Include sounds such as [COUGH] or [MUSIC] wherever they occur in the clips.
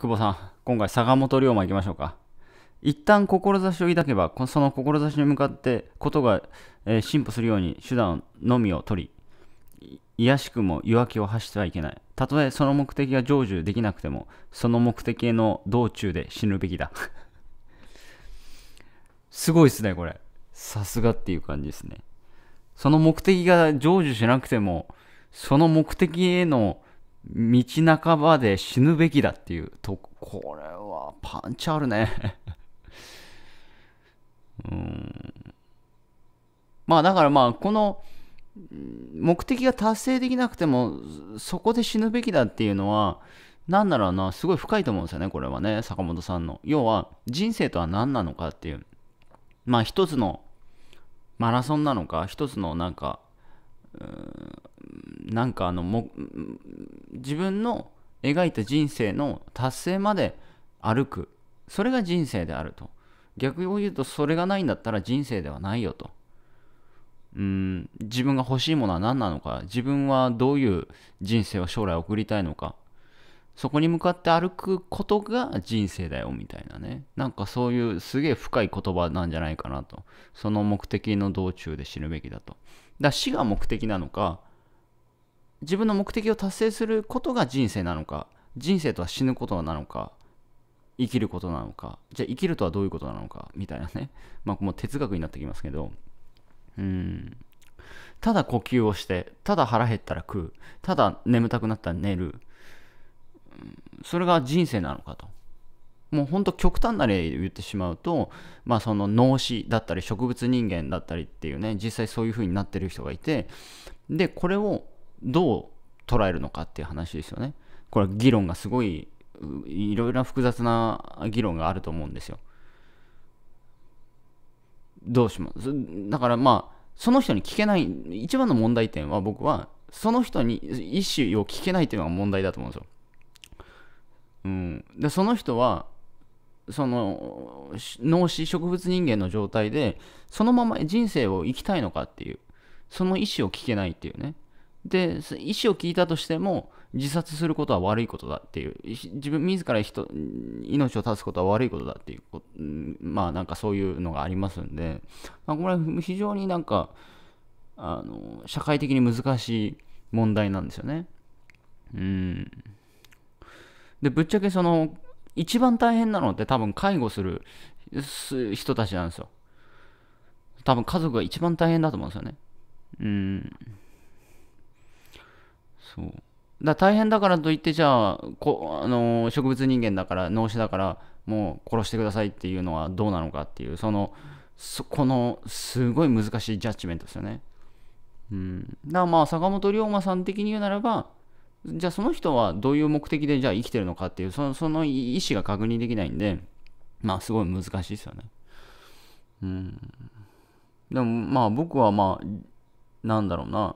久保さん、今回坂本龍馬行きましょうか。一旦志を抱けば、その志に向かってことが、えー、進歩するように手段のみを取り、卑しくも弱気を発してはいけない。たとえその目的が成就できなくても、その目的への道中で死ぬべきだ。[LAUGHS] すごいっすね、これ。さすがっていう感じですね。その目的が成就しなくても、その目的への道半ばで死ぬべきだっていうとこれはパンチあるね [LAUGHS] うんまあだからまあこの目的が達成できなくてもそこで死ぬべきだっていうのは何だろうなすごい深いと思うんですよねこれはね坂本さんの要は人生とは何なのかっていうまあ一つのマラソンなのか一つのなんかなんかあのも自分の描いた人生の達成まで歩くそれが人生であると逆を言うとそれがないんだったら人生ではないよとうん自分が欲しいものは何なのか自分はどういう人生を将来送りたいのかそこに向かって歩くことが人生だよみたいなねなんかそういうすげえ深い言葉なんじゃないかなとその目的の道中で死ぬべきだとだ死が目的なのか自分の目的を達成することが人生なのか人生とは死ぬことなのか生きることなのかじゃあ生きるとはどういうことなのかみたいなね [LAUGHS] まあもう哲学になってきますけどうんただ呼吸をしてただ腹減ったら食うただ眠たくなったら寝るそれが人生なのかともうほんと極端な例言ってしまうと、まあ、その脳死だったり植物人間だったりっていうね実際そういうふうになってる人がいてでこれをどう捉えるのかっていう話ですよね。これは議論がすごいいろいろな複雑な議論があると思うんですよ。どうしますだからまあその人に聞けない一番の問題点は僕はその人に意思を聞けないというのが問題だと思うんですよ。うん、でその人はその脳死植物人間の状態でそのまま人生を生きたいのかっていうその意思を聞けないっていうねで、意思を聞いたとしても、自殺することは悪いことだっていう、自分自ら人命を絶つことは悪いことだっていう、まあなんかそういうのがありますんで、まあ、これは非常になんか、あの社会的に難しい問題なんですよね。うん。で、ぶっちゃけその、一番大変なのって多分介護する人たちなんですよ。多分家族が一番大変だと思うんですよね。うん。そうだ大変だからといってじゃあこ、あのー、植物人間だから脳死だからもう殺してくださいっていうのはどうなのかっていうそのそこのすごい難しいジャッジメントですよね。うん、だからまあ坂本龍馬さん的に言うならばじゃあその人はどういう目的でじゃあ生きてるのかっていうそのその意思が確認できないんでまあすごい難しいですよね。うん、でもまあ僕はまあなんだろうな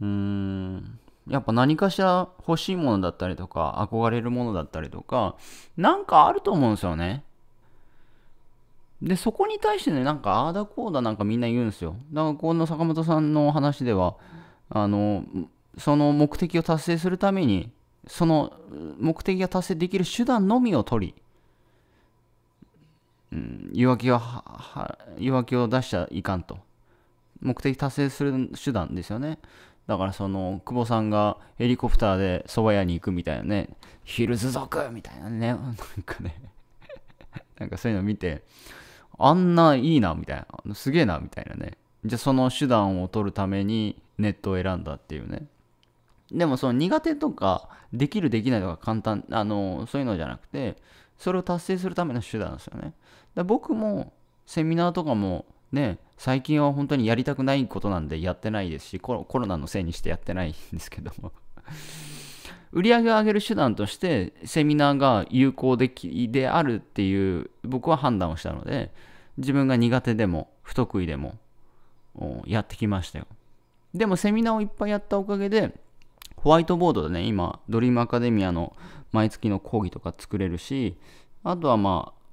うーんやっぱ何かしら欲しいものだったりとか憧れるものだったりとかなんかあると思うんですよねでそこに対してねなんかああだこうだなんかみんな言うんですよだからこの坂本さんの話ではあのその目的を達成するためにその目的が達成できる手段のみを取り、うん、誘惑は弱気を出しちゃいかんと目的達成する手段ですよねだからその久保さんがヘリコプターで蕎麦屋に行くみたいなねヒルズ族みたいなね [LAUGHS] なんかね [LAUGHS] なんかそういうの見てあんないいなみたいなすげえなみたいなねじゃあその手段を取るためにネットを選んだっていうねでもその苦手とかできるできないとか簡単あのそういうのじゃなくてそれを達成するための手段ですよね僕もセミナーとかもね、最近は本当にやりたくないことなんでやってないですし、コロナのせいにしてやってないんですけども [LAUGHS] 売り上げを上げる手段としてセミナーが有効できであるっていう僕は判断をしたので自分が苦手でも不得意でもやってきましたよでもセミナーをいっぱいやったおかげでホワイトボードでね今ドリームアカデミアの毎月の講義とか作れるしあとはまあ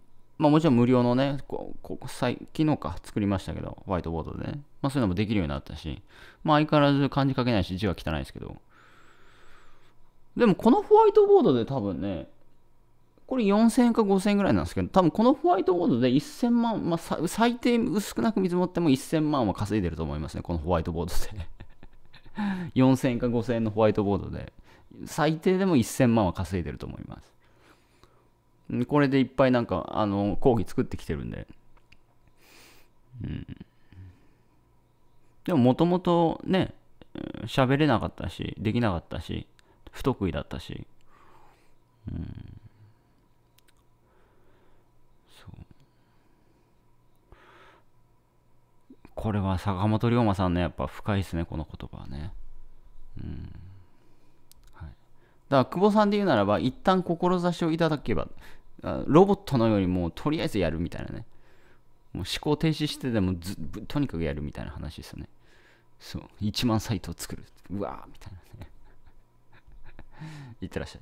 まあ、もちろん無料のね、ここ昨日か作りましたけど、ホワイトボードでね。まあ、そういうのもできるようになったし、まあ、相変わらず漢字書けないし、字は汚いですけど。でも、このホワイトボードで多分ね、これ4000円か5000円ぐらいなんですけど、多分このホワイトボードで1000万、まあ、最低薄なく見積もっても1000万は稼いでると思いますね、このホワイトボードで4000円か5000円のホワイトボードで、最低でも1000万は稼いでると思います。これでいっぱいなんか、あの、講義作ってきてるんで。うん。でも、もともとね、喋れなかったし、できなかったし、不得意だったし。うん。そう。これは坂本龍馬さんね、やっぱ深いですね、この言葉はね。うん。だから久保さんで言うならば一旦志をいただけばロボットのよりもとりあえずやるみたいなね。もう思考停止してでもずとにかくやるみたいな話ですよね。そう。1万サイトを作る。うわーみたいなね。[LAUGHS] いってらっしゃい。